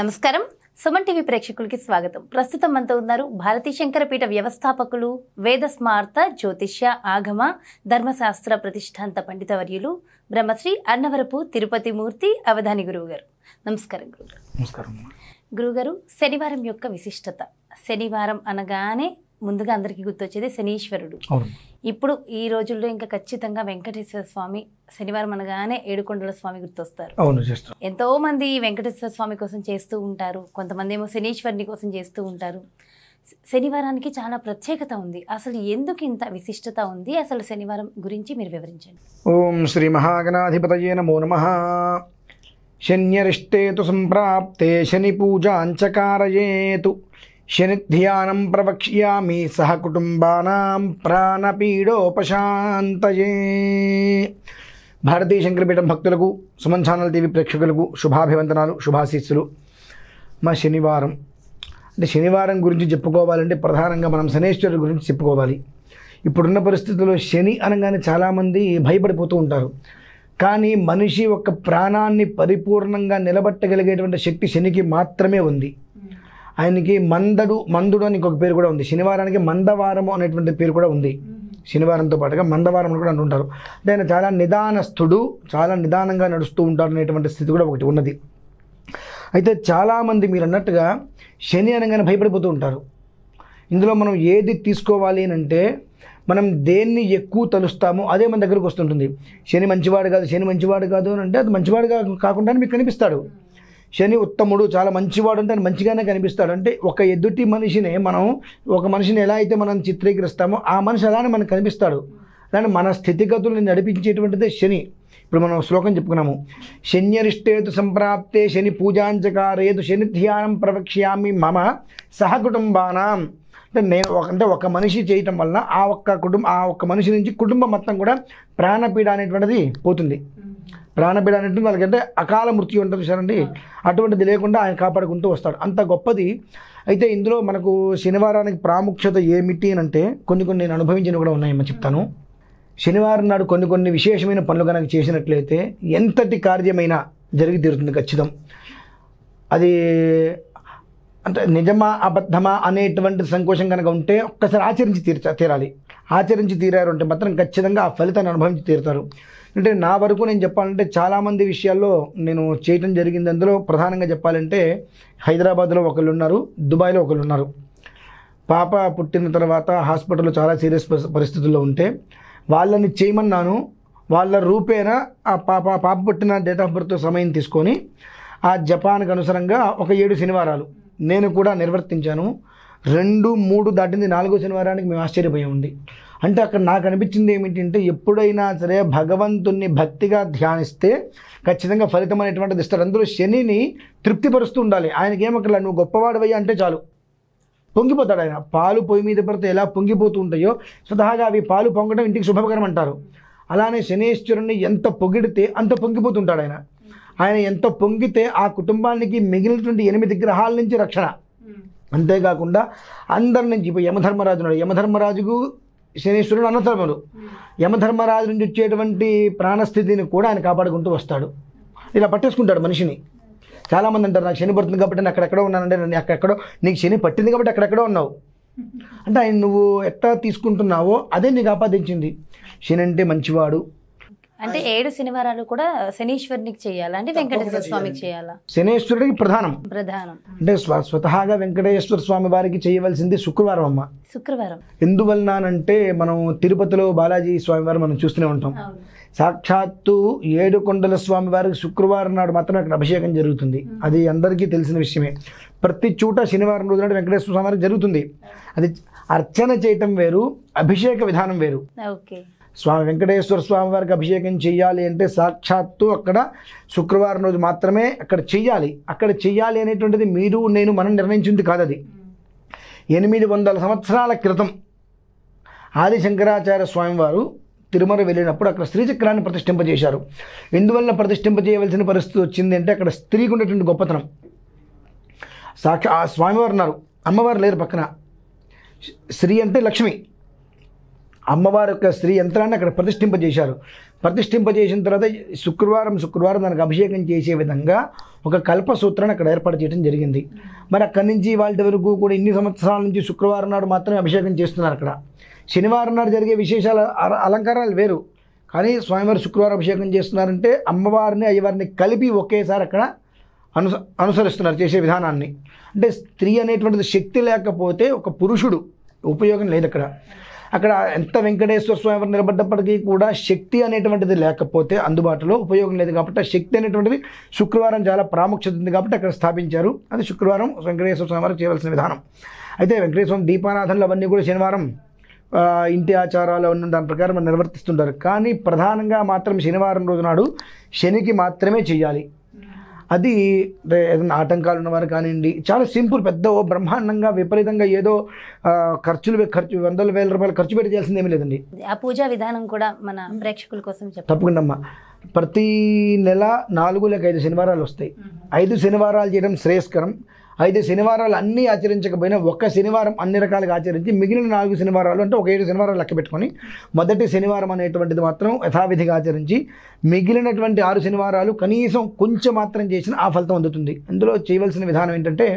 నమస్కారం సుమన్ టీవీ ప్రేక్షకులకి స్వాగతం ప్రస్తుతం మనతో ఉన్నారు భారతీ శంకరపీఠ వ్యవస్థాపకులు వేద స్మార్త జ్యోతిష్య ఆగమ ధర్మశాస్త్ర ప్రతిష్టాంత పండితవర్యులు బ్రహ్మశ్రీ అన్నవరపు తిరుపతి మూర్తి అవధాని గురువు గారు నమస్కారం గురుగారు నమస్కారం గురుగారు శనివారం యొక్క విశిష్టత శనివారం అనగానే ముందుగా అందరికీ గుర్తొచ్చేది శనీశ్వరుడు ఇప్పుడు ఈ రోజుల్లో ఇంకా ఖచ్చితంగా వెంకటేశ్వర స్వామి శనివారం అనగానే ఏడుకొండల స్వామి గుర్తొస్తారు ఎంతో మంది వెంకటేశ్వర స్వామి కోసం చేస్తూ ఉంటారు కొంతమంది ఏమో శనీశ్వరుని కోసం చేస్తూ ఉంటారు శనివారానికి చాలా ప్రత్యేకత ఉంది అసలు ఎందుకు ఇంత విశిష్టత ఉంది అసలు శనివారం గురించి మీరు వివరించండి ఓం శ్రీ మహాగణాధిపతయే నమో నమ శన్యరిష్టేతు సంప్రాప్తే శని అంచకారయేతు శనిధ్యానం ప్రవక్ష్యామి సహ కుటుంబానాం ప్రాణపీడోపశాంతయే భారతీయ శంకరపీఠం భక్తులకు సుమన్ ఛానల్ టీవీ ప్రేక్షకులకు శుభాభివందనాలు శుభాశీస్సులు మా శనివారం అంటే శనివారం గురించి చెప్పుకోవాలంటే ప్రధానంగా మనం శనేశ్వరుడు గురించి చెప్పుకోవాలి ఇప్పుడున్న పరిస్థితుల్లో శని అనగానే చాలామంది భయపడిపోతూ ఉంటారు కానీ మనిషి ఒక ప్రాణాన్ని పరిపూర్ణంగా నిలబట్టగలిగేటువంటి శక్తి శనికి మాత్రమే ఉంది ఆయనకి మందడు మందుడు అని ఇంకొక పేరు కూడా ఉంది శనివారానికి మందవారము అనేటువంటి పేరు కూడా ఉంది శనివారంతో పాటుగా మందవారం అని కూడా అంటుంటారు అంటే ఆయన చాలా నిదానస్థుడు చాలా నిదానంగా నడుస్తూ ఉంటారు అనేటువంటి స్థితి కూడా ఒకటి ఉన్నది అయితే చాలామంది మీరు అన్నట్టుగా శని అనగానే భయపడిపోతూ ఉంటారు ఇందులో మనం ఏది తీసుకోవాలి అని అంటే మనం దేన్ని ఎక్కువ తలుస్తామో అదే మన దగ్గరకు వస్తుంటుంది శని మంచివాడు కాదు శని మంచివాడు కాదు అని అంటే అది మంచివాడుగా కాకుండా మీకు కనిపిస్తాడు శని ఉత్తముడు చాలా మంచివాడు అంటే మంచిగానే కనిపిస్తాడు అంటే ఒక ఎదుటి మనిషిని మనం ఒక మనిషిని ఎలా అయితే మనం చిత్రీకరిస్తామో ఆ మనిషి అలానే మనకు కనిపిస్తాడు దాన్ని మన స్థితిగతుల్ని నడిపించేటువంటిదే శని ఇప్పుడు మనం శ్లోకం చెప్పుకున్నాము శన్యరిష్టేతు సంప్రాప్తే శని పూజాంచకారేతు శని ధ్యానం ప్రవక్ష్యామి మమ సహకుటుంబానాం అంటే నేను ఒక అంటే ఒక మనిషి చేయటం వలన ఆ ఒక్క కుటుంబ ఆ ఒక్క మనిషి నుంచి కుటుంబం మొత్తం కూడా ప్రాణపీడ అనేటువంటిది పోతుంది ప్రాణబిడ అంటే వాళ్ళకంటే అకాల మృత్యు ఉంటుంది చూసారండి అటువంటిది లేకుండా ఆయన కాపాడుకుంటూ వస్తాడు అంత గొప్పది అయితే ఇందులో మనకు శనివారానికి ప్రాముఖ్యత ఏమిటి అని అంటే కొన్ని కొన్ని నేను అనుభవించినవి కూడా ఉన్నాయని చెప్తాను శనివారం నాడు కొన్ని కొన్ని విశేషమైన పనులు కనుక చేసినట్లయితే ఎంతటి కార్యమైనా జరిగి తీరుతుంది ఖచ్చితం అది అంటే నిజమా అబద్ధమా అనేటువంటి సంకోచం కనుక ఉంటే ఒక్కసారి ఆచరించి తీర్చ తీరాలి ఆచరించి తీరారు అంటే మాత్రం ఖచ్చితంగా ఆ ఫలితాన్ని అనుభవించి తీరుతారు అంటే నా వరకు నేను చెప్పాలంటే చాలామంది విషయాల్లో నేను చేయటం జరిగింది అందులో ప్రధానంగా చెప్పాలంటే హైదరాబాద్లో ఒకళ్ళు ఉన్నారు దుబాయ్లో ఒకళ్ళు ఉన్నారు పాప పుట్టిన తర్వాత హాస్పిటల్లో చాలా సీరియస్ పరిస్థితుల్లో ఉంటే వాళ్ళని చేయమన్నాను వాళ్ళ రూపేనా ఆ పాప పాప పుట్టిన డేట్ ఆఫ్ బర్త్ సమయం తీసుకొని ఆ జపాన్కి అనుసరంగా ఒక ఏడు శనివారాలు నేను కూడా నిర్వర్తించాను రెండు మూడు దాటింది నాలుగో శనివారానికి మేము ఆశ్చర్యపోయి ఉంది అంటే అక్కడ నాకు అనిపించింది ఏమిటంటే ఎప్పుడైనా సరే భగవంతుణ్ణి భక్తిగా ధ్యానిస్తే ఖచ్చితంగా ఫలితం అనేటువంటిది ఇస్తారు అందులో శనిని తృప్తిపరుస్తూ ఉండాలి ఆయనకి ఆయనకేమక్కర్లా నువ్వు గొప్పవాడివయ్యా అంటే చాలు పొంగిపోతాడు ఆయన పాలు పొయ్యి మీద పడితే ఎలా పొంగిపోతూ ఉంటాయో స్వతహాగా అవి పాలు పొంగడం ఇంటికి శుభకరం అంటారు అలానే శనీశ్వరుణ్ణి ఎంత పొగిడితే అంత పొంగిపోతుంటాడు ఆయన ఆయన ఎంత పొంగితే ఆ కుటుంబానికి మిగిలినటువంటి ఎనిమిది గ్రహాల నుంచి రక్షణ అంతేకాకుండా అందరి నుంచి ఇప్పుడు యమధర్మరాజు ఉన్నాడు యమధర్మరాజుకు శనీశ్వరుడు అనధర్ముడు యమధర్మరాజు నుంచి వచ్చేటువంటి ప్రాణస్థితిని కూడా ఆయన కాపాడుకుంటూ వస్తాడు ఇలా పట్టేసుకుంటాడు మనిషిని చాలామంది అంటారు నాకు శని పడుతుంది కాబట్టి నేను అక్కడెక్కడో ఉన్నానంటే నేను అక్కడెక్కడో నీకు శని పట్టింది కాబట్టి అక్కడెక్కడో ఉన్నావు అంటే ఆయన నువ్వు ఎట్లా తీసుకుంటున్నావో అదే నీకు ఆపాదించింది శని అంటే మంచివాడు అంటే ఏడు శనివారాలు కూడా శనీశ్వరునికి చేయాలా అంటే వెంకటేశ్వర స్వామికి చేయాలా శనీశ్వరుడికి ప్రధానం ప్రధానం అంటే స్వతహాగా వెంకటేశ్వర స్వామి వారికి చేయవలసింది శుక్రవారం అమ్మ శుక్రవారం ఎందువలనంటే మనం తిరుపతిలో బాలాజీ స్వామివారు మనం చూస్తూనే ఉంటాం సాక్షాత్తు ఏడు కొండల స్వామి వారికి శుక్రవారం నాడు మాత్రమే అక్కడ అభిషేకం జరుగుతుంది అది అందరికీ తెలిసిన విషయమే ప్రతి చోట శనివారం రోజు నాడు వెంకటేశ్వర స్వామి వారికి జరుగుతుంది అది అర్చన చేయటం వేరు అభిషేక విధానం వేరు ఓకే స్వామి వెంకటేశ్వర స్వామి వారికి అభిషేకం చేయాలి అంటే సాక్షాత్తు అక్కడ శుక్రవారం రోజు మాత్రమే అక్కడ చేయాలి అక్కడ చేయాలి అనేటువంటిది మీరు నేను మనం నిర్ణయించింది కాదు అది ఎనిమిది వందల సంవత్సరాల క్రితం ఆది శంకరాచార్య స్వామివారు తిరుమల వెళ్ళినప్పుడు అక్కడ స్త్రీచక్రాన్ని ప్రతిష్ఠింపజేశారు ఎందువల్ల ప్రతిష్ఠింపజేయవలసిన పరిస్థితి వచ్చింది అంటే అక్కడ స్త్రీకి ఉండేటువంటి గొప్పతనం సాక్షా స్వామివారు ఉన్నారు అమ్మవారు లేరు పక్కన స్త్రీ అంటే లక్ష్మి అమ్మవారి యొక్క స్త్రీ యంత్రాన్ని అక్కడ ప్రతిష్ఠింపజేశారు ప్రతిష్ఠింపజేసిన తర్వాత శుక్రవారం శుక్రవారం దానికి అభిషేకం చేసే విధంగా ఒక కల్పసూత్రాన్ని అక్కడ ఏర్పాటు చేయడం జరిగింది మరి అక్కడి నుంచి వాళ్ళ వరకు కూడా ఇన్ని సంవత్సరాల నుంచి శుక్రవారం నాడు మాత్రమే అభిషేకం చేస్తున్నారు అక్కడ శనివారం నాడు జరిగే విశేషాల అలంకారాలు వేరు కానీ స్వామివారు శుక్రవారం అభిషేకం చేస్తున్నారంటే అమ్మవారిని అయ్యవారిని కలిపి ఒకేసారి అక్కడ అను అనుసరిస్తున్నారు చేసే విధానాన్ని అంటే స్త్రీ అనేటువంటిది శక్తి లేకపోతే ఒక పురుషుడు ఉపయోగం లేదు అక్కడ అక్కడ ఎంత వెంకటేశ్వర స్వామి వారు నిలబడ్డప్పటికీ కూడా శక్తి అనేటువంటిది లేకపోతే అందుబాటులో ఉపయోగం లేదు కాబట్టి ఆ శక్తి అనేటువంటిది శుక్రవారం చాలా ప్రాముఖ్యత ఉంది కాబట్టి అక్కడ స్థాపించారు అది శుక్రవారం వెంకటేశ్వర స్వామి వారు చేయవలసిన విధానం అయితే వెంకటేశ్వర దీపారాధనలు అవన్నీ కూడా శనివారం ఇంటి ఆచారాలు అవన్నీ దాని ప్రకారం నిర్వర్తిస్తుంటారు కానీ ప్రధానంగా మాత్రం శనివారం రోజు నాడు శనికి మాత్రమే చేయాలి అది ఏదైనా ఆటంకాలు ఉన్నవారు కానివ్వండి చాలా సింపుల్ పెద్ద బ్రహ్మాండంగా విపరీతంగా ఏదో ఖర్చులు ఖర్చు వందల వేల రూపాయలు ఖర్చు పెట్టి చేయాల్సింది ఏమీ లేదండి ఆ పూజా విధానం కూడా మన ప్రేక్షకుల కోసం తప్పకుండా అమ్మ ప్రతి నెల నాలుగు లేక ఐదు శనివారాలు వస్తాయి ఐదు శనివారాలు చేయడం శ్రేయస్కరం ఐదు శనివారాలు అన్నీ ఆచరించకపోయినా ఒక్క శనివారం అన్ని రకాలుగా ఆచరించి మిగిలిన నాలుగు శనివారాలు అంటే ఒక ఏడు శనివారాలు లెక్క పెట్టుకొని మొదటి శనివారం అనేటువంటిది మాత్రం యథావిధిగా ఆచరించి మిగిలినటువంటి ఆరు శనివారాలు కనీసం కొంచెం మాత్రం చేసిన ఆ ఫలితం అందుతుంది అందులో చేయవలసిన విధానం ఏంటంటే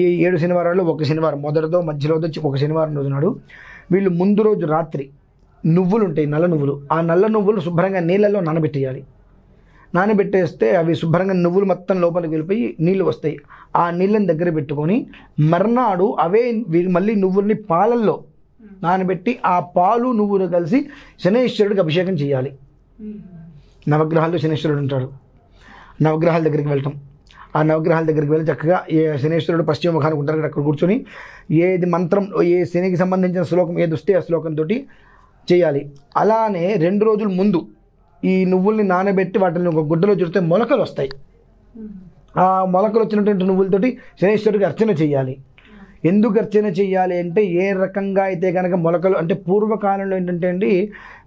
ఈ ఏడు శనివారాలు ఒక శనివారం మొదటిదో మధ్యలోదో ఒక శనివారం రోజు నాడు వీళ్ళు ముందు రోజు రాత్రి నువ్వులు ఉంటాయి నల్ల నువ్వులు ఆ నల్ల నువ్వులు శుభ్రంగా నీళ్ళల్లో నానబెట్టేయాలి నానబెట్టేస్తే అవి శుభ్రంగా నువ్వులు మొత్తం లోపలికి వెళ్ళిపోయి నీళ్ళు వస్తాయి ఆ నీళ్ళని దగ్గర పెట్టుకొని మర్నాడు అవే మళ్ళీ నువ్వుల్ని పాలల్లో నానబెట్టి ఆ పాలు నువ్వులు కలిసి శనేశ్వరుడికి అభిషేకం చేయాలి నవగ్రహాలు శనేశ్వరుడు ఉంటాడు నవగ్రహాల దగ్గరికి వెళ్ళటం ఆ నవగ్రహాల దగ్గరికి వెళ్ళి చక్కగా ఏ శనేశ్వరుడు పశ్చిమ ముఖానికి ఉంటారు అక్కడ కూర్చొని ఏది మంత్రం ఏ శనికి సంబంధించిన శ్లోకం ఏది వస్తే ఆ శ్లోకంతో చేయాలి అలానే రెండు రోజుల ముందు ఈ నువ్వుల్ని నానబెట్టి వాటిని ఒక గుడ్డలో చుడితే మొలకలు వస్తాయి ఆ మొలకలు వచ్చినటువంటి నువ్వులతోటి శనేశ్వరుడికి అర్చన చేయాలి ఎందుకు అర్చన చేయాలి అంటే ఏ రకంగా అయితే కనుక మొలకలు అంటే పూర్వకాలంలో ఏంటంటే అండి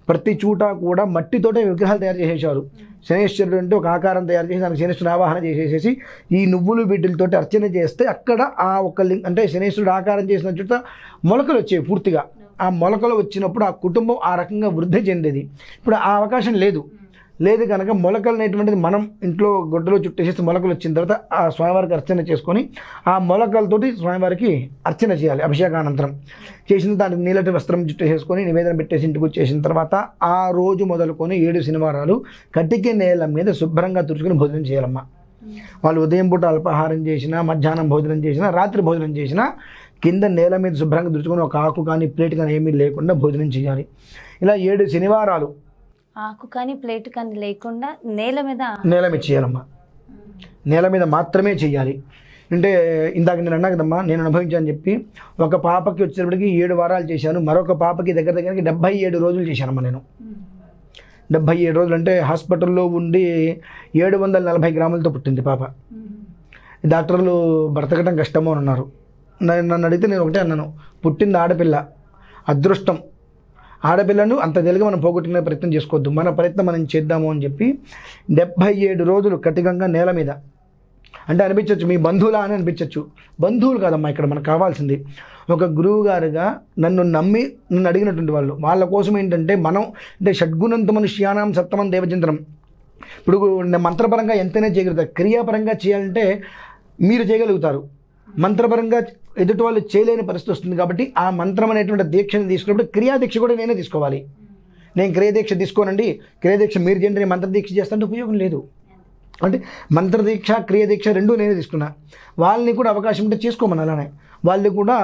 ప్రతి చూట కూడా మట్టితోటే విగ్రహాలు తయారు చేసేసారు శనేశ్వరుడు అంటే ఒక ఆకారం తయారు చేసి దానికి శనేశ్వరుడు ఆవాహన చేసేసేసి ఈ నువ్వులు వీటితోటి అర్చన చేస్తే అక్కడ ఆ ఒక లింగ్ అంటే శనేశ్వరుడు ఆకారం చేసిన చుట్ట మొలకలు వచ్చాయి పూర్తిగా ఆ మొలకలు వచ్చినప్పుడు ఆ కుటుంబం ఆ రకంగా వృద్ధి చెందేది ఇప్పుడు ఆ అవకాశం లేదు లేదు కనుక మొలకలు అనేటువంటిది మనం ఇంట్లో గొడ్డలో చుట్టేసేసి మొలకలు వచ్చిన తర్వాత ఆ స్వామివారికి అర్చన చేసుకొని ఆ మొలకలతోటి స్వామివారికి అర్చన చేయాలి అభిషేకానంతరం చేసిన దానికి నీలటి వస్త్రం చుట్టేసేసుకొని నివేదన పెట్టేసి ఇంటికి వచ్చేసిన తర్వాత ఆ రోజు మొదలుకొని ఏడు శనివారాలు కటికి నేల మీద శుభ్రంగా తుడుచుకొని భోజనం చేయాలమ్మా వాళ్ళు ఉదయం పూట అల్పాహారం చేసినా మధ్యాహ్నం భోజనం చేసినా రాత్రి భోజనం చేసినా కింద నేల మీద శుభ్రంగా దుడుచుకొని ఒక ఆకు కానీ ప్లేట్ కానీ ఏమీ లేకుండా భోజనం చేయాలి ఇలా ఏడు శనివారాలు ఆకు కానీ ప్లేట్ కానీ లేకుండా నేల మీద నేల మీద చేయాలమ్మా నేల మీద మాత్రమే చేయాలి అంటే ఇందాక నేను అన్నా కదమ్మా నేను అనుభవించాను చెప్పి ఒక పాపకి వచ్చేటప్పటికి ఏడు వారాలు చేశాను మరొక పాపకి దగ్గర దగ్గరికి డెబ్బై ఏడు రోజులు చేశానమ్మా నేను డెబ్బై ఏడు రోజులు అంటే హాస్పిటల్లో ఉండి ఏడు వందల నలభై గ్రాములతో పుట్టింది పాప డాక్టర్లు బ్రతకడం కష్టమో అన్నారు నన్ను అడిగితే నేను ఒకటే అన్నాను పుట్టింది ఆడపిల్ల అదృష్టం ఆడపిల్లను అంత తెలుగు మనం పోగొట్టుకునే ప్రయత్నం చేసుకోవద్దు మన ప్రయత్నం మనం చేద్దాము అని చెప్పి డెబ్భై ఏడు రోజులు కటికంగా నేల మీద అంటే అనిపించవచ్చు మీ బంధువులా అని అనిపించవచ్చు బంధువులు కాదమ్మా ఇక్కడ మనకు కావాల్సింది ఒక గురువు గారుగా నన్ను నమ్మి నన్ను అడిగినటువంటి వాళ్ళు వాళ్ళ కోసం ఏంటంటే మనం అంటే షడ్గుణంత మనుష్యానం సప్తమం దేవచింతనం ఇప్పుడు మంత్రపరంగా ఎంతైనా చేయగలుగుతారు క్రియాపరంగా చేయాలంటే మీరు చేయగలుగుతారు మంత్రపరంగా ఎదుటి వాళ్ళు చేయలేని పరిస్థితి వస్తుంది కాబట్టి ఆ మంత్రం అనేటువంటి దీక్షని తీసుకున్నప్పుడు క్రియాదీక్ష కూడా నేనే తీసుకోవాలి నేను క్రియదీక్ష తీసుకోనండి క్రియదీక్ష మీరు చేయండి నేను మంత్రదీక్ష చేస్తానంటే ఉపయోగం లేదు అంటే మంత్రదీక్ష క్రియదీక్ష రెండు నేనే తీసుకున్నా వాళ్ళని కూడా అవకాశం ఉంటే చేసుకోమని అలానే వాళ్ళు కూడా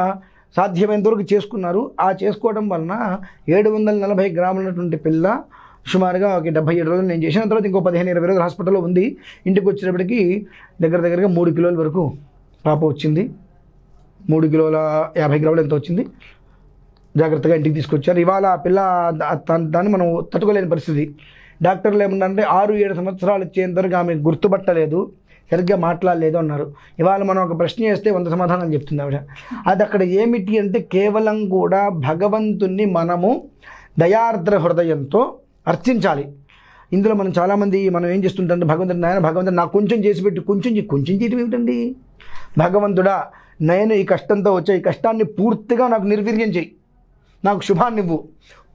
సాధ్యమైనంత వరకు చేసుకున్నారు ఆ చేసుకోవడం వలన ఏడు వందల నలభై గ్రాములైనటువంటి పిల్ల సుమారుగా ఒక డెబ్బై ఏడు రోజులు నేను చేసిన తర్వాత ఇంకో పదిహేను ఇరవై రోజులు హాస్పిటల్లో ఉంది ఇంటికి వచ్చేటప్పటికి దగ్గర దగ్గరగా మూడు కిలోల వరకు పాప వచ్చింది మూడు కిలోల యాభై గ్రాములు ఎంత వచ్చింది జాగ్రత్తగా ఇంటికి తీసుకొచ్చారు ఇవాళ ఆ పిల్ల దాన్ని మనం తట్టుకోలేని పరిస్థితి డాక్టర్లు ఏమన్నారంటే ఆరు ఏడు సంవత్సరాలు వచ్చేంతవరకు ఆమె గుర్తుపట్టలేదు సరిగ్గా మాట్లాడలేదు అన్నారు ఇవాళ మనం ఒక ప్రశ్న చేస్తే వంద సమాధానం చెప్తుంది ఆవిడ అది అక్కడ ఏమిటి అంటే కేవలం కూడా భగవంతుణ్ణి మనము దయార్ద్ర హృదయంతో అర్చించాలి ఇందులో మనం చాలామంది మనం ఏం చేస్తుంటాం భగవంతుడు నాయన భగవంతుడు నాకు కొంచెం చేసి పెట్టి కొంచెం కొంచెం చేయటం ఏమిటండి భగవంతుడా నేను ఈ కష్టంతో వచ్చే ఈ కష్టాన్ని పూర్తిగా నాకు నిర్వీర్యం చేయి నాకు శుభాన్ని ఇవ్వు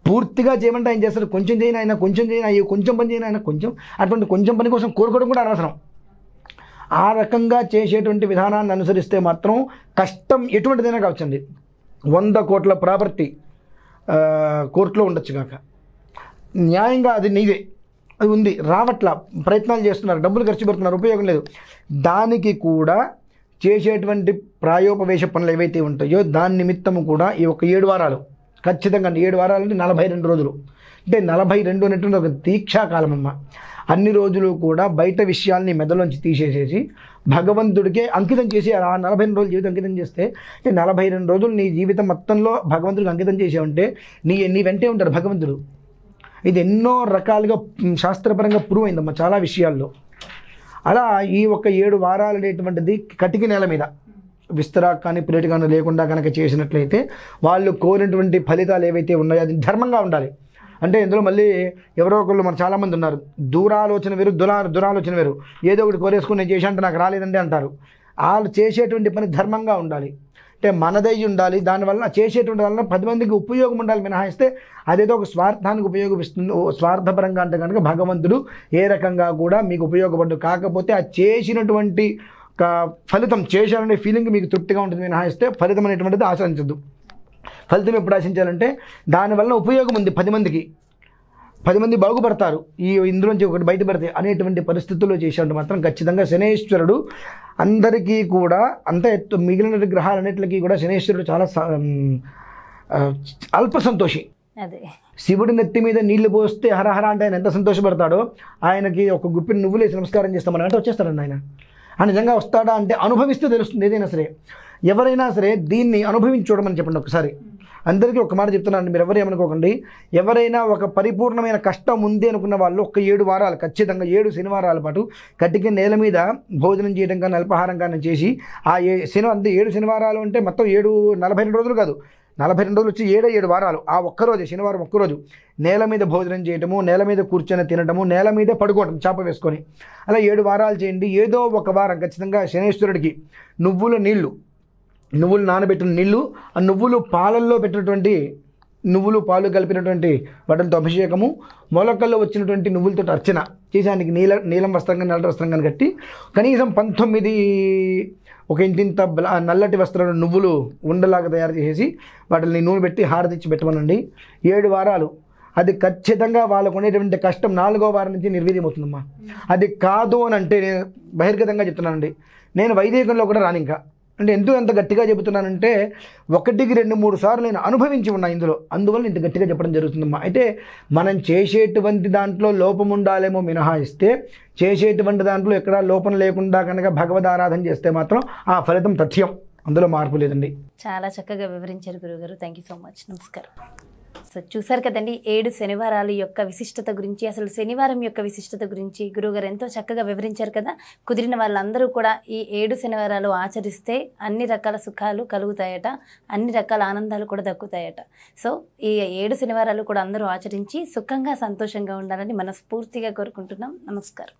పూర్తిగా చేయమంటే ఆయన చేస్తారు కొంచెం చేయను ఆయన కొంచెం చేయను అయ్యో కొంచెం పని చేయను ఆయన కొంచెం అటువంటి కొంచెం పని కోసం కోరుకోవడం కూడా అనవసరం ఆ రకంగా చేసేటువంటి విధానాన్ని అనుసరిస్తే మాత్రం కష్టం ఎటువంటిదైనా కావచ్చండి వంద కోట్ల ప్రాపర్టీ కోర్టులో ఉండొచ్చు కాక న్యాయంగా అది నీదే అది ఉంది రావట్ల ప్రయత్నాలు చేస్తున్నారు డబ్బులు ఖర్చు పెడుతున్నారు ఉపయోగం లేదు దానికి కూడా చేసేటువంటి ప్రాయోపవేశ పనులు ఏవైతే ఉంటాయో దాని నిమిత్తము కూడా ఈ ఒక ఏడు వారాలు ఖచ్చితంగా ఏడు వారాలు అంటే నలభై రెండు రోజులు అంటే నలభై రెండు అనేటువంటి ఒక దీక్షాకాలం అమ్మ అన్ని రోజులు కూడా బయట విషయాల్ని మెదలోంచి తీసేసేసి భగవంతుడికే అంకితం చేసి ఆ నలభై రెండు రోజులు జీవితం అంకితం చేస్తే అంటే నలభై రెండు రోజులు నీ జీవితం మొత్తంలో భగవంతుడికి అంకితం చేసావంటే నీ నీ వెంటే ఉంటాడు భగవంతుడు ఇది ఎన్నో రకాలుగా శాస్త్రపరంగా ప్రూవ్ అయిందమ్మా చాలా విషయాల్లో అలా ఈ ఒక్క ఏడు వారాలు అనేటువంటిది కటికి నెల మీద విస్తరాక్ కానీ పీరియడ్ కానీ లేకుండా కనుక చేసినట్లయితే వాళ్ళు కోరినటువంటి ఫలితాలు ఏవైతే ఉన్నాయో అది ధర్మంగా ఉండాలి అంటే ఇందులో మళ్ళీ ఎవరో ఒకళ్ళు మన చాలామంది ఉన్నారు దూరాలోచన వేరు దురా దురాలోచన వేరు ఏదో ఒకటి కోరేసుకుని నేను అంటే నాకు రాలేదండి అంటారు వాళ్ళు చేసేటువంటి పని ధర్మంగా ఉండాలి అంటే మనదై ఉండాలి దానివల్ల చేసేటువంటి వలన పది మందికి ఉపయోగం ఉండాలి మినహాయిస్తే అదేదో ఒక స్వార్థానికి ఉపయోగపిస్తుంది స్వార్థపరంగా అంటే కనుక భగవంతుడు ఏ రకంగా కూడా మీకు ఉపయోగపడు కాకపోతే ఆ చేసినటువంటి ఫలితం చేశారనే ఫీలింగ్ మీకు తృప్తిగా ఉంటుంది మినహాయిస్తే ఫలితం అనేటువంటిది ఆశించద్దు ఫలితం ఎప్పుడు ఆశించాలంటే దానివల్ల ఉపయోగం ఉంది పది మందికి పది మంది బాగుపడతారు ఈ ఇందులోంచి ఒకటి బయటపడితే అనేటువంటి పరిస్థితుల్లో చేసినట్టు మాత్రం ఖచ్చితంగా శనేశ్వరుడు అందరికీ కూడా అంత ఎత్తు మిగిలిన గ్రహాలన్నిటికీ కూడా శనేశ్వరుడు చాలా అల్ప సంతోషి అదే శివుడి నెత్తి మీద నీళ్లు పోస్తే హరహర అంటే ఆయన ఎంత సంతోషపడతాడో ఆయనకి ఒక గుప్పిని నువ్వులేసి నమస్కారం చేస్తామని అంటే వచ్చేస్తాడండి ఆయన ఆ నిజంగా వస్తాడా అంటే అనుభవిస్తే తెలుస్తుంది ఏదైనా సరే ఎవరైనా సరే దీన్ని అనుభవించి చూడమని చెప్పండి ఒకసారి అందరికీ ఒక మాట చెప్తున్నాను మీరు ఎవరు ఏమనుకోకండి ఎవరైనా ఒక పరిపూర్ణమైన కష్టం ఉంది అనుకున్న వాళ్ళు ఒక ఏడు వారాలు ఖచ్చితంగా ఏడు శనివారాల పాటు కట్టికి నేల మీద భోజనం చేయడం కానీ అల్పహారం కానీ చేసి ఆ ఏ శని అంటే ఏడు శనివారాలు అంటే మొత్తం ఏడు నలభై రెండు రోజులు కాదు నలభై రెండు రోజులు వచ్చి ఏడో ఏడు వారాలు ఆ ఒక్కరోజు శనివారం ఒక్కరోజు నేల మీద భోజనం చేయటము నేల మీద కూర్చొని తినటము నేల మీద పడుకోవటం చేప వేసుకొని అలా ఏడు వారాలు చేయండి ఏదో ఒక వారం ఖచ్చితంగా శనేశ్వరుడికి నువ్వుల నీళ్లు నువ్వులు నానబెట్టిన నీళ్లు ఆ నువ్వులు పాలల్లో పెట్టినటువంటి నువ్వులు పాలు కలిపినటువంటి వాటితో అభిషేకము మొలకల్లో వచ్చినటువంటి నువ్వులతో అర్చన చేసానికి నీల నీలం వస్త్రంగా నల్ల వస్త్రం కట్టి కనీసం పంతొమ్మిది ఒక ఇంటింత నల్లటి వస్త్రాలు నువ్వులు ఉండలాగా తయారు చేసి వాటిని నూనె పెట్టి హారతిచ్చి పెట్టమనండి ఏడు వారాలు అది ఖచ్చితంగా వాళ్ళకు ఉండేటువంటి కష్టం నాలుగో వారం నుంచి నిర్వీర్యమవుతుందమ్మా అది కాదు అని అంటే నేను బహిర్గతంగా చెప్తున్నానండి నేను వైదికంలో కూడా రాను ఇంకా అంటే ఎందుకు ఎంత గట్టిగా చెబుతున్నానంటే ఒకటికి రెండు మూడు సార్లు నేను అనుభవించి ఉన్నా ఇందులో అందువల్ల ఇంత గట్టిగా చెప్పడం జరుగుతుందమ్మా అయితే మనం చేసేటువంటి దాంట్లో లోపం ఉండాలేమో మినహాయిస్తే చేసేటువంటి దాంట్లో ఎక్కడా లోపం లేకుండా కనుక భగవద్ ఆరాధన చేస్తే మాత్రం ఆ ఫలితం తథ్యం అందులో మార్పు లేదండి చాలా చక్కగా వివరించారు గురువుగారు థ్యాంక్ యూ సో మచ్ నమస్కారం సో చూసారు కదండి ఏడు శనివారాల యొక్క విశిష్టత గురించి అసలు శనివారం యొక్క విశిష్టత గురించి గురువుగారు ఎంతో చక్కగా వివరించారు కదా కుదిరిన వాళ్ళందరూ కూడా ఈ ఏడు శనివారాలు ఆచరిస్తే అన్ని రకాల సుఖాలు కలుగుతాయట అన్ని రకాల ఆనందాలు కూడా దక్కుతాయట సో ఈ ఏడు శనివారాలు కూడా అందరూ ఆచరించి సుఖంగా సంతోషంగా ఉండాలని మనస్ఫూర్తిగా కోరుకుంటున్నాం నమస్కారం